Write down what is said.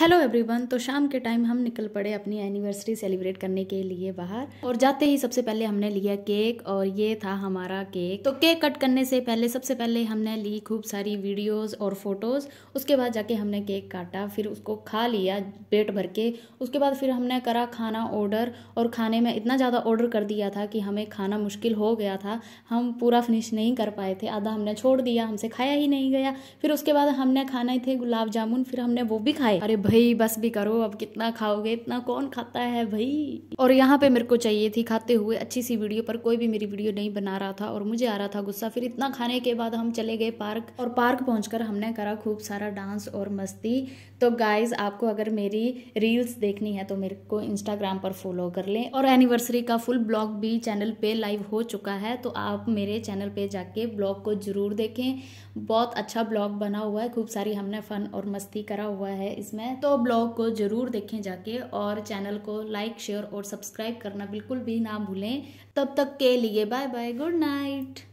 hello everyone तो शाम के टाइम हम निकल पड़े अपनी एनिवर्सरी सेलिब्रेट करने के लिए बाहर और जाते ही सबसे पहले हमने लिया केक और ये था हमारा केक तो केक कट करने से पहले सबसे पहले हमने ली खूब सारी वीडियोस और फोटोज़ उसके बाद जाके हमने केक काटा फिर उसको खा लिया पेट भर के उसके बाद फिर हमने करा खाना ऑर्डर और खाने में इतना ज़्यादा ऑर्डर कर दिया था कि हमें खाना मुश्किल हो गया था हम पूरा फिनिश नहीं कर पाए थे आधा हमने छोड़ दिया हमसे खाया ही नहीं गया फिर उसके बाद हमने खाने थे गुलाब जामुन फिर हमने वो भी खाए अरे भाई बस भी करो अब कितना खाओगे इतना कौन खाता है भाई और यहाँ पे मेरे को चाहिए थी खाते हुए अच्छी सी वीडियो पर कोई भी मेरी वीडियो नहीं बना रहा था और मुझे आ रहा था गुस्सा फिर इतना खाने के बाद हम चले गए पार्क और पार्क पहुँच हमने करा खूब सारा डांस और मस्ती तो गाइज आपको अगर मेरी रील्स देखनी है तो मेरे को इंस्टाग्राम पर फॉलो कर लें और एनिवर्सरी का फुल ब्लॉग भी चैनल पे लाइव हो चुका है तो आप मेरे चैनल पे जाके ब्लॉग को ज़रूर देखें बहुत अच्छा ब्लॉग बना हुआ है खूब सारी हमने फ़न और मस्ती करा हुआ है इसमें तो ब्लॉग को ज़रूर देखें जाके और चैनल को लाइक शेयर और सब्सक्राइब करना बिल्कुल भी ना भूलें तब तक के लिए बाय बाय गुड नाइट